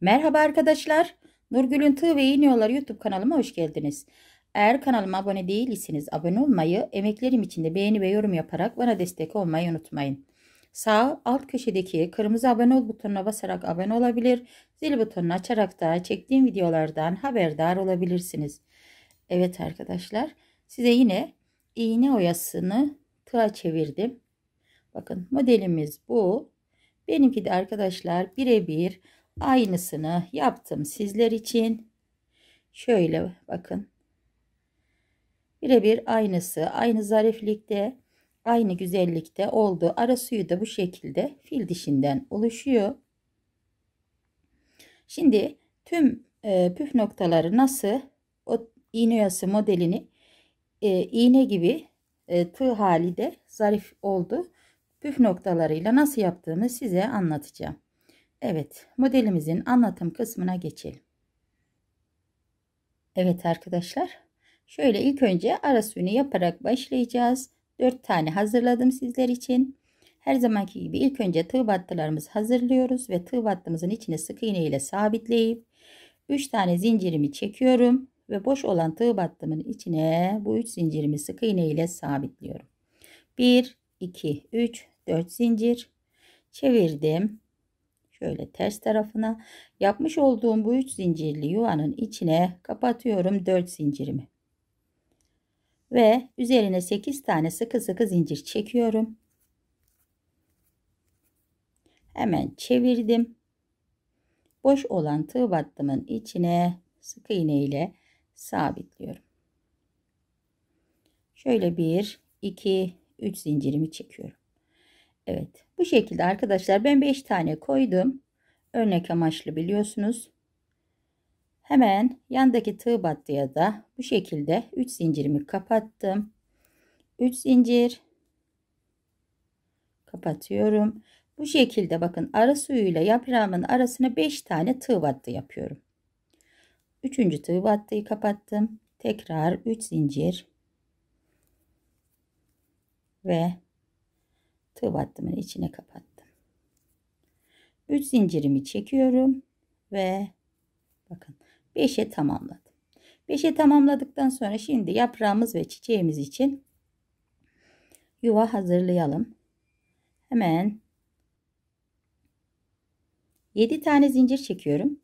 Merhaba arkadaşlar. Nurgül'ün Tığ ve İğniyorlar YouTube kanalıma hoş geldiniz. Eğer kanalıma abone değilseniz abone olmayı, emeklerim için de beğeni ve yorum yaparak bana destek olmayı unutmayın. Sağ alt köşedeki kırmızı abone ol butonuna basarak abone olabilir, zil butonunu açarak da çektiğim videolardan haberdar olabilirsiniz. Evet arkadaşlar size yine iğne oyasını tığa çevirdim. Bakın modelimiz bu. Benimki de arkadaşlar birebir aynısını yaptım sizler için. Şöyle bakın. Birebir aynısı. Aynı zariflikte, aynı güzellikte oldu. Ara suyu da bu şekilde fil dişinden oluşuyor. Şimdi tüm e, püf noktaları nasıl o iğne yası modelini e, iğne gibi e, tığ hali de zarif oldu. Püf noktalarıyla nasıl yaptığımı size anlatacağım. Evet modelimizin anlatım kısmına geçelim. Evet arkadaşlar şöyle ilk önce ara suyunu yaparak başlayacağız. 4 tane hazırladım sizler için. Her zamanki gibi ilk önce tığ battılarımızı hazırlıyoruz ve tığ battımızın içine sık iğne ile sabitleyip 3 tane zincirimi çekiyorum ve boş olan tığ battımın içine bu 3 zincirimi sık iğne ile sabitliyorum. 1 2 3 4 zincir çevirdim şöyle ters tarafına yapmış olduğum bu üç zincirli yuvanın içine kapatıyorum 4 zincirimi. Ve üzerine 8 tane sıkı sıkı zincir çekiyorum. Hemen çevirdim. Boş olan tığ battımın içine sık iğne ile sabitliyorum. Şöyle bir, iki, üç zincirimi çekiyorum. Evet bu şekilde arkadaşlar ben 5 tane koydum. Örnek amaçlı biliyorsunuz. Hemen yandaki tığ battıya da bu şekilde 3 zincirimi kapattım. 3 zincir kapatıyorum. Bu şekilde bakın ara suyuyla yaprağımın arasına 5 tane tığ battı yapıyorum. 3. tığ battıyı kapattım. Tekrar 3 zincir ve tığ battımın hani içine kapattım. 3 zincirimi çekiyorum ve bakın 5'e tamamladım. 5'e tamamladıktan sonra şimdi yaprağımız ve çiçeğimiz için yuva hazırlayalım. Hemen 7 tane zincir çekiyorum.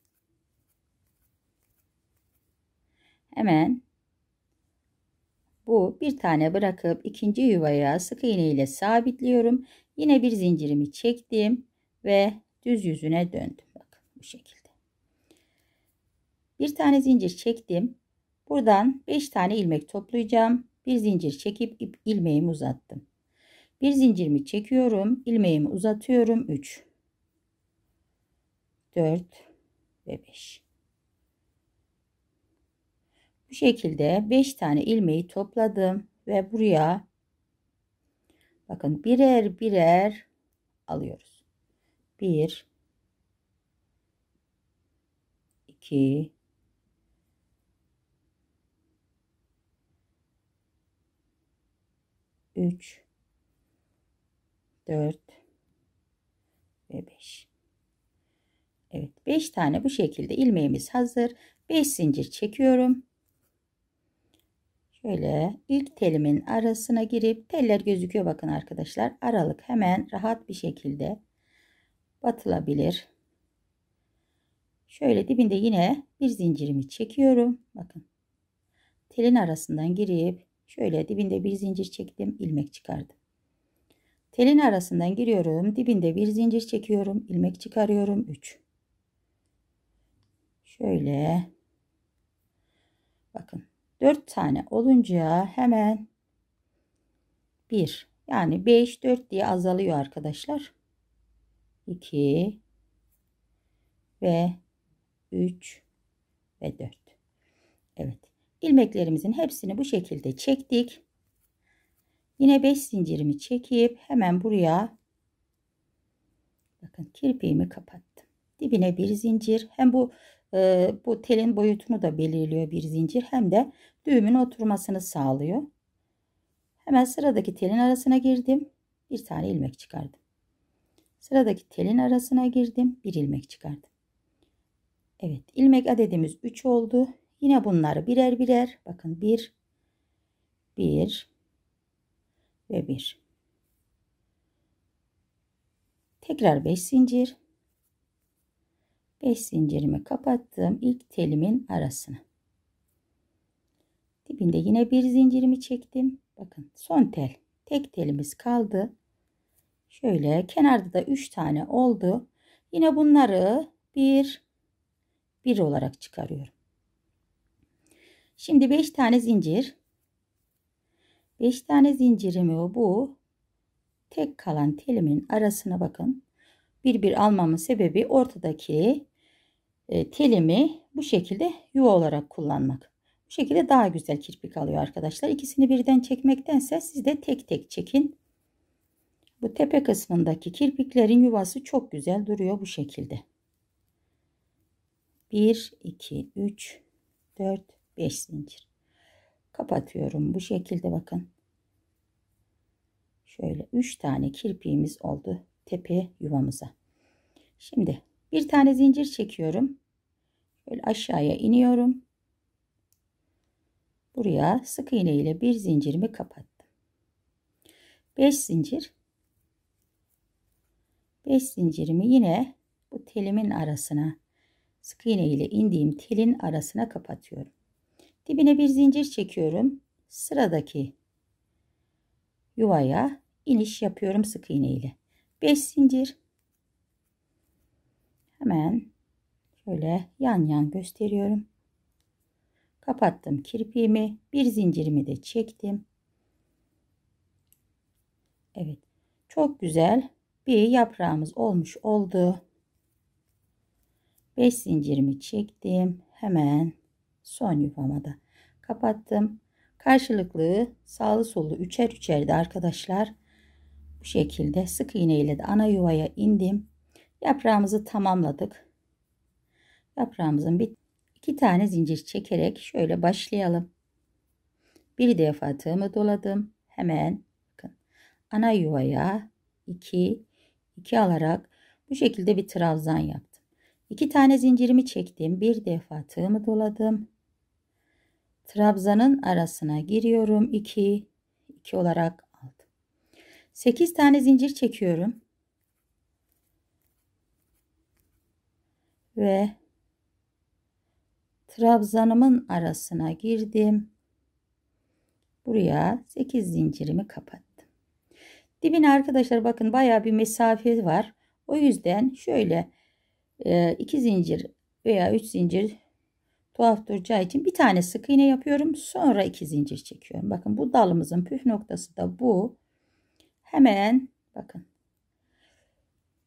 Hemen bu bir tane bırakıp ikinci yuvaya sık iğne ile sabitliyorum. Yine bir zincirimi çektim ve düz yüzüne döndüm. Bak bu şekilde. Bir tane zincir çektim. Buradan 5 tane ilmek toplayacağım. Bir zincir çekip ilmeğimi uzattım. Bir zincirimi çekiyorum. ilmeğimi uzatıyorum. 3 4 ve 5 bu şekilde 5 tane ilmeği topladım ve buraya bakın birer birer alıyoruz. 1 2 3 4 ve 5 Evet 5 tane bu şekilde ilmeğimiz hazır 5 zincir çekiyorum Şöyle ilk telimin arasına girip teller gözüküyor bakın arkadaşlar. Aralık hemen rahat bir şekilde batılabilir. Şöyle dibinde yine bir zincirimi çekiyorum. Bakın telin arasından girip şöyle dibinde bir zincir çektim ilmek çıkardım. Telin arasından giriyorum. Dibinde bir zincir çekiyorum. ilmek çıkarıyorum. 3. Şöyle. Bakın. 4 tane olunca hemen 1 yani 5 4 diye azalıyor arkadaşlar. 2 ve 3 ve 4. Evet. ilmeklerimizin hepsini bu şekilde çektik. Yine 5 zincirimi çekip hemen buraya bakın kirpiğimi kapattım. Dibine bir zincir. Hem bu bu telin boyutunu da belirliyor bir zincir hem de düğümün oturmasını sağlıyor. Hemen sıradaki telin arasına girdim. Bir tane ilmek çıkardım. Sıradaki telin arasına girdim. Bir ilmek çıkardım. Evet ilmek adedimiz 3 oldu. Yine bunları birer birer bakın 1 1 ve 1. Tekrar 5 zincir. 5 zincirimi kapattığım ilk telimin arasına. Dibinde yine bir zincirimi çektim. Bakın son tel. Tek telimiz kaldı. Şöyle kenarda da 3 tane oldu. Yine bunları 1 1 olarak çıkarıyorum. Şimdi 5 tane zincir. 5 tane zincirimi bu tek kalan telimin arasına bakın. Bir bir almamın sebebi ortadaki e, telimi bu şekilde yuva olarak kullanmak. Bu şekilde daha güzel kirpik alıyor arkadaşlar. İkisini birden çekmektense siz de tek tek çekin. Bu tepe kısmındaki kirpiklerin yuvası çok güzel duruyor bu şekilde. 1, 2, 3, 4, 5 zincir. Kapatıyorum bu şekilde bakın. Şöyle 3 tane kirpiğimiz oldu tepe yuvamıza. Şimdi bir tane zincir çekiyorum. Böyle aşağıya iniyorum. Buraya sık iğne ile bir zincirimi kapattım. 5 zincir. 5 zincirimi yine bu telimin arasına sık iğne ile indiğim telin arasına kapatıyorum. Dibine bir zincir çekiyorum. Sıradaki yuvaya iniş yapıyorum sık iğne ile. 5 zincir Hemen şöyle yan yan gösteriyorum. Kapattım kirpiğimi. Bir zincirimi de çektim. Evet. Çok güzel bir yaprağımız olmuş oldu. 5 zincirimi çektim. Hemen son yuvama da kapattım. Karşılıklı sağlı sollu üçer üçerdi arkadaşlar. Bu şekilde sık iğne ile de ana yuvaya indim. Yaprağımızı tamamladık. Yaprağımızın bir iki tane zincir çekerek şöyle başlayalım. Bir defa tığımı doladım. Hemen bakın ana yuvaya 2 2 alarak bu şekilde bir trabzan yaptım. İki tane zincirimi çektim. Bir defa tığımı doladım. Trabzanın arasına giriyorum. 2 2 olarak aldım. 8 tane zincir çekiyorum. ve trabzanımın arasına girdim. Buraya 8 zincirimi kapattım. Dibine arkadaşlar bakın baya bir mesafe var. O yüzden şöyle 2 e, zincir veya 3 zincir tuhaf duracağı için bir tane sık iğne yapıyorum. Sonra 2 zincir çekiyorum. Bakın bu dalımızın püf noktası da bu. Hemen bakın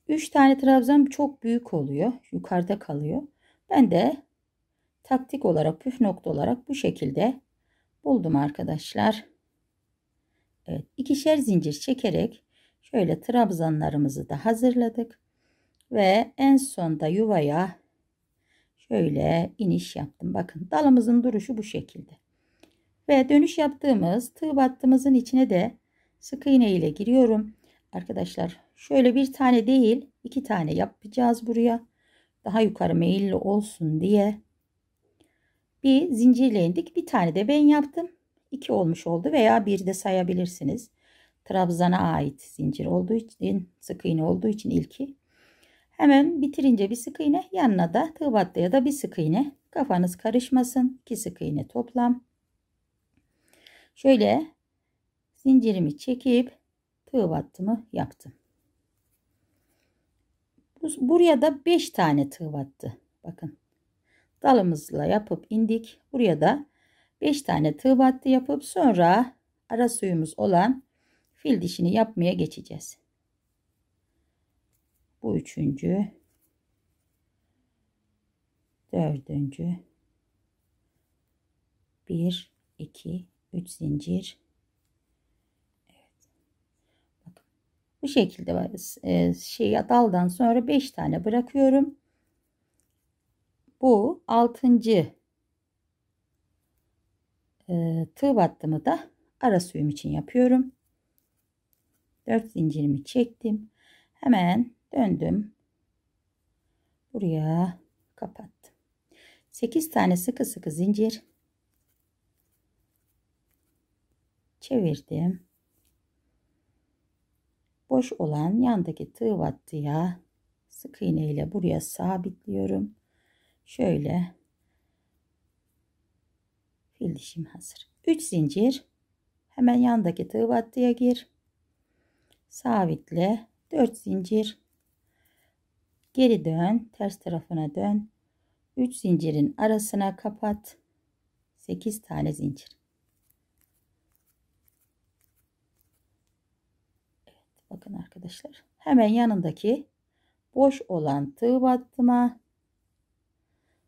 3 tane trabzan çok büyük oluyor. Yukarıda kalıyor. Ben de taktik olarak püf nokta olarak bu şekilde buldum arkadaşlar. Evet ikişer zincir çekerek şöyle trabzanlarımızı da hazırladık. Ve en sonda yuvaya şöyle iniş yaptım. Bakın dalımızın duruşu bu şekilde. Ve dönüş yaptığımız tığ battığımızın içine de sık iğne ile giriyorum. Arkadaşlar Şöyle bir tane değil iki tane yapacağız buraya. Daha yukarı meyilli olsun diye. Bir zincirle Bir tane de ben yaptım. İki olmuş oldu veya bir de sayabilirsiniz. Trabzan'a ait zincir olduğu için sık iğne olduğu için ilki. Hemen bitirince bir sık iğne yanına da tığ battı ya da bir sık iğne. Kafanız karışmasın. İki sık iğne toplam. Şöyle zincirimi çekip tığ battımı yaptım. Buraya da 5 tane tığ battı. Bakın dalımızla yapıp indik. Buraya da 5 tane tığ battı yapıp sonra ara suyumuz olan fil dişini yapmaya geçeceğiz. Bu üçüncü. Dördüncü. Bir, iki, üç zincir. Bu şekilde e, şey daldan sonra 5 tane bırakıyorum. Bu 6. E, tığ battımı da ara suyum için yapıyorum. 4 zincirimi çektim. Hemen döndüm. Buraya kapattım. 8 tane sıkı sıkı zincir çevirdim boş olan yandaki tığ vattıya sık iğne ile buraya sabitliyorum. Şöyle fil dişim hazır. 3 zincir hemen yandaki tığ vattıya gir. Sabitle 4 zincir geri dön ters tarafına dön 3 zincirin arasına kapat 8 tane zincir Bakın arkadaşlar. Hemen yanındaki boş olan tığ battıma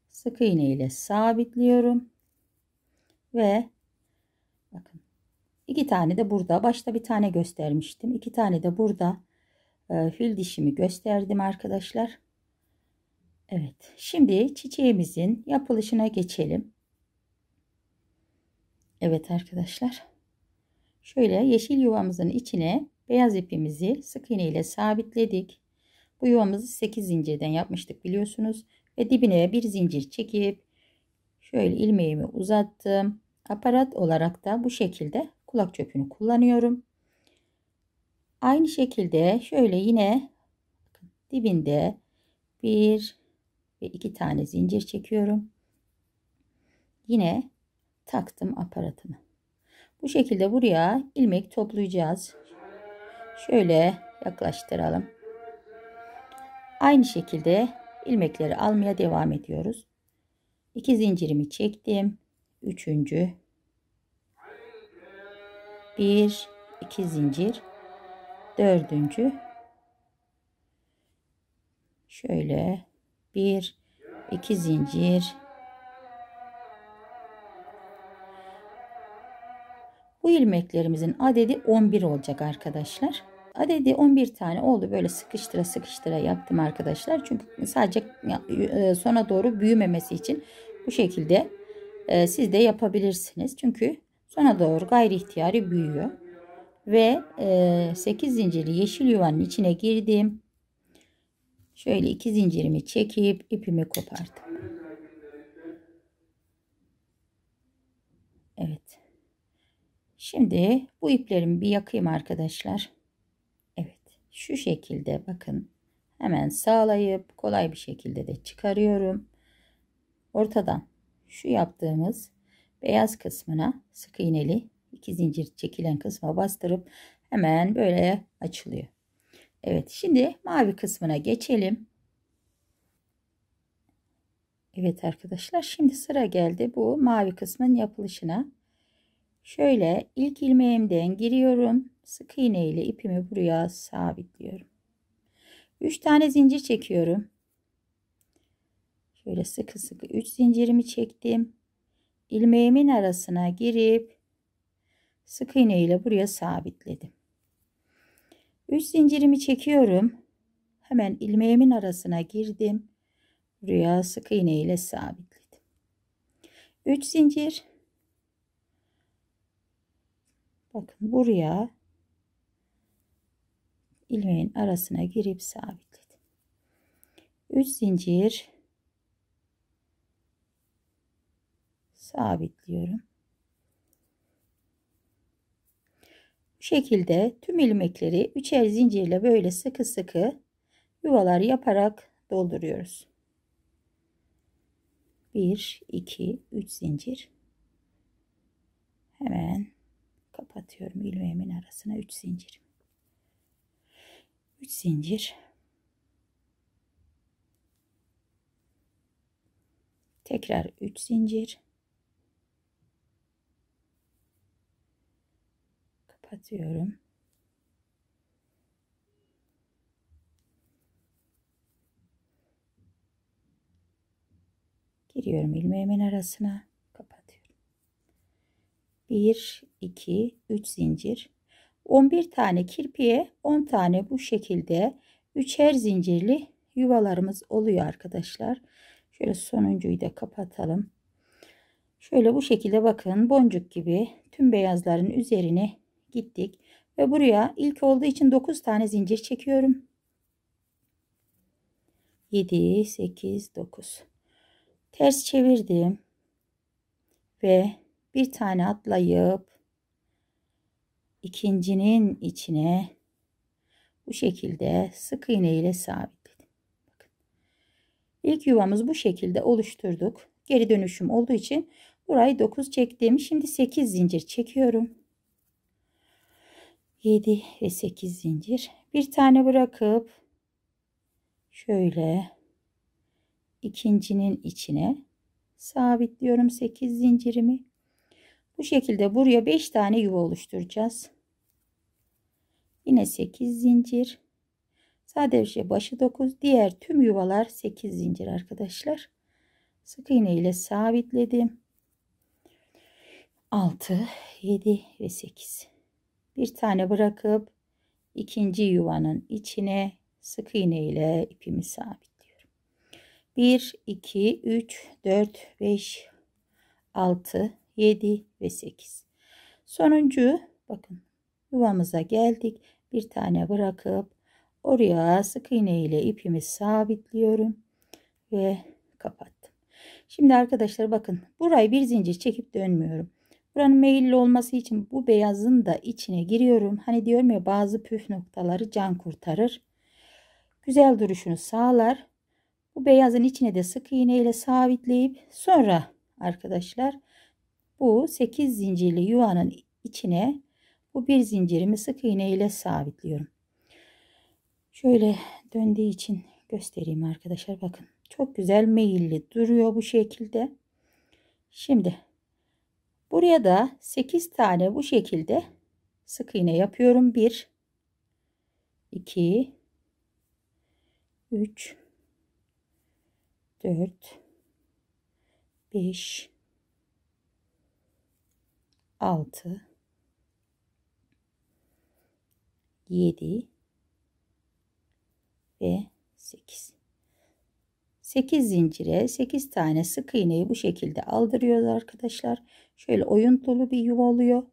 sık iğne ile sabitliyorum. Ve bakın iki tane de burada. Başta bir tane göstermiştim. iki tane de burada e, fil dişimi gösterdim arkadaşlar. Evet. Şimdi çiçeğimizin yapılışına geçelim. Evet arkadaşlar. Şöyle yeşil yuvamızın içine Beyaz ipimizi sık iğne ile sabitledik. Bu yuvamızı 8 zincirden yapmıştık biliyorsunuz. Ve dibine bir zincir çekip şöyle ilmeğimi uzattım. Aparat olarak da bu şekilde kulak çöpünü kullanıyorum. Aynı şekilde şöyle yine dibinde bir ve iki tane zincir çekiyorum. Yine taktım aparatımı. Bu şekilde buraya ilmek toplayacağız. Şöyle yaklaştıralım. Aynı şekilde ilmekleri almaya devam ediyoruz. İki zincirimi çektim. Üçüncü, bir, iki zincir. dördüncü, Şöyle bir, iki zincir Bu ilmeklerimizin adedi 11 olacak arkadaşlar. Adedi 11 tane oldu. Böyle sıkıştıra sıkıştıra yaptım arkadaşlar. Çünkü sadece e, sona doğru büyümemesi için bu şekilde e, siz de yapabilirsiniz. Çünkü sona doğru gayri ihtiyari büyüyor. Ve 8 e, zincirli yeşil yuvanın içine girdim. Şöyle 2 zincirimi çekip ipimi kopardım. Şimdi bu iplerimi bir yakayım arkadaşlar. Evet şu şekilde bakın. Hemen sağlayıp kolay bir şekilde de çıkarıyorum. Ortadan şu yaptığımız beyaz kısmına sık iğneli iki zincir çekilen kısma bastırıp hemen böyle açılıyor. Evet şimdi mavi kısmına geçelim. Evet arkadaşlar şimdi sıra geldi bu mavi kısmın yapılışına. Şöyle ilk ilmeğimden giriyorum. Sık iğne ile ipimi buraya sabitliyorum. 3 tane zincir çekiyorum. Şöyle sıkı sıkı 3 zincirimi çektim. Ilmeğimin arasına girip sık iğne ile buraya sabitledim. 3 zincirimi çekiyorum. Hemen ilmeğimin arasına girdim. Buraya sık iğne ile sabitledim. 3 zincir Bakın buraya ilmeğin arasına girip sabitledim. 3 zincir sabitliyorum. Bu şekilde tüm ilmekleri üçer zincirle böyle sıkı sıkı yuvalar yaparak dolduruyoruz. 1 2 3 zincir. Hemen kapatıyorum ilmeğimin arasına 3 zincir 3 zincir tekrar 3 zincir kapatıyorum giriyorum ilmeğimin arasına 1 2 3 zincir 11 tane kirpiye 10 tane bu şekilde üçer zincirli yuvalarımız oluyor arkadaşlar. Şöyle sonuncuyu da kapatalım. Şöyle bu şekilde bakın boncuk gibi tüm beyazların üzerine gittik. Ve buraya ilk olduğu için 9 tane zincir çekiyorum. 7, 8, 9. Ters çevirdim. Ve bir tane atlayıp ikincinin içine bu şekilde sık iğne ile sabitledim. İlk yuvamız bu şekilde oluşturduk. Geri dönüşüm olduğu için burayı 9 çektim. Şimdi 8 zincir çekiyorum. 7 ve 8 zincir. Bir tane bırakıp şöyle ikincinin içine sabitliyorum 8 zincirimi. Bu şekilde buraya 5 tane yuva oluşturacağız. Yine 8 zincir. Sadece şey, başı 9. Diğer tüm yuvalar 8 zincir arkadaşlar. Sık iğne ile sabitledim. 6, 7 ve 8. Bir tane bırakıp ikinci yuvanın içine sık iğne ile ipimi sabitliyorum. 1, 2, 3, 4, 5, 6, 7, ve 8. Sonuncu bakın yuvamıza geldik. Bir tane bırakıp oraya sık iğne ile ipimi sabitliyorum ve kapattım. Şimdi arkadaşlar bakın burayı bir zincir çekip dönmüyorum. Buranın meyilli olması için bu beyazın da içine giriyorum. Hani diyorum ya bazı püf noktaları can kurtarır. Güzel duruşunu sağlar. Bu beyazın içine de sık iğne ile sabitleyip sonra arkadaşlar bu 8 zincirli yuvanın içine bu bir zincirimi sık iğne ile sabitliyorum. Şöyle döndüğü için göstereyim arkadaşlar. Bakın çok güzel meyilli duruyor bu şekilde. Şimdi buraya da 8 tane bu şekilde sık iğne yapıyorum. 1 2 3 4 5 6 7 ve 8. 8 zincire 8 tane sık iğneyi bu şekilde aldırıyoruz arkadaşlar. Şöyle oyun dolu bir yuva oluyor.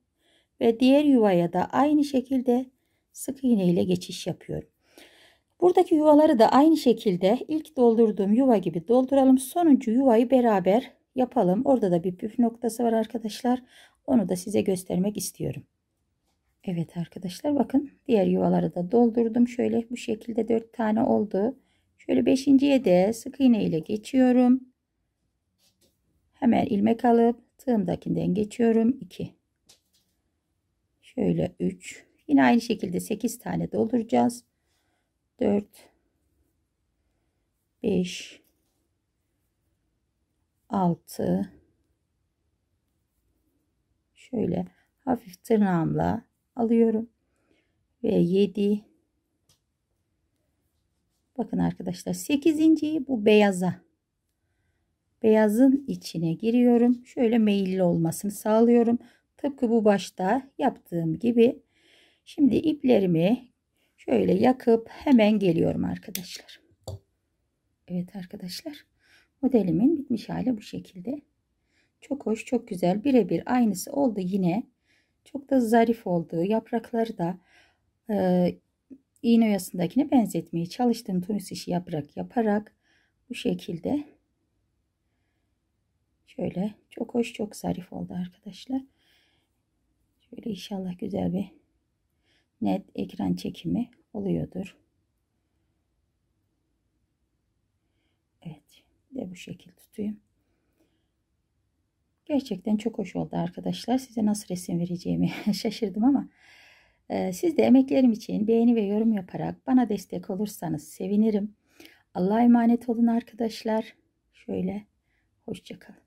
Ve diğer yuvaya da aynı şekilde sık iğne ile geçiş yapıyorum. Buradaki yuvaları da aynı şekilde ilk doldurduğum yuva gibi dolduralım. Sonuncu yuvayı beraber yapalım. Orada da bir püf noktası var arkadaşlar. Onu da size göstermek istiyorum. Evet arkadaşlar bakın diğer yuvaları da doldurdum. Şöyle bu şekilde 4 tane oldu. Şöyle 5.ye de sık iğne ile geçiyorum. Hemen ilmek alıp tığımdakinden geçiyorum. 2. Şöyle 3. Yine aynı şekilde 8 tane dolduracağız. 4 5 6 şöyle hafif tırnağımla alıyorum. Ve 7 Bakın arkadaşlar 8. bu beyaza beyazın içine giriyorum. Şöyle meyilli olmasını sağlıyorum. Tıpkı bu başta yaptığım gibi. Şimdi iplerimi şöyle yakıp hemen geliyorum arkadaşlar. Evet arkadaşlar modelimin bitmiş hali bu şekilde. Çok hoş, çok güzel. Birebir aynısı oldu yine. Çok da zarif oldu. Yaprakları da e, iğne oyasındakine benzetmeye çalıştım. Tunus işi yaprak yaparak bu şekilde şöyle çok hoş, çok zarif oldu arkadaşlar. Şöyle inşallah güzel bir net ekran çekimi oluyordur. Evet. De bu şekilde tutayım. Gerçekten çok hoş oldu arkadaşlar. Size nasıl resim vereceğimi şaşırdım ama e, siz de emeklerim için beğeni ve yorum yaparak bana destek olursanız sevinirim. Allah'a emanet olun arkadaşlar. Şöyle hoşçakalın.